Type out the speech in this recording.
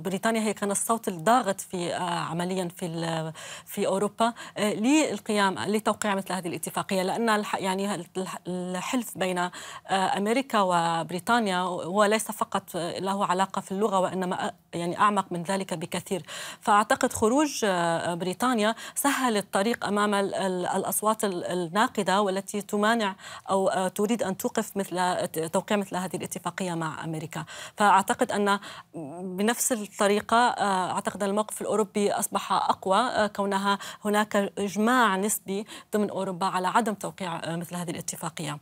بريطانيا هي كان الصوت الضاغط في آه، عمليا في في اوروبا آه، للقيام لتوقيع مثل هذه الاتفاقيه لان يعني الحلف بين آه، امريكا وبريطانيا هو ليس فقط له علاقه في اللغه وانما يعني اعمق من ذلك بكثير فاعتقد خروج بريطانيا سهل الطريق امام الاصوات الناقده والتي تمانع او تريد ان توقف مثل توقيع مثل هذه الاتفاقيه مع امريكا فاعتقد ان بنفس الطريقة آه، أعتقد أن الموقف الأوروبي أصبح أقوى آه، كونها هناك إجماع نسبي ضمن أوروبا على عدم توقيع آه، مثل هذه الاتفاقية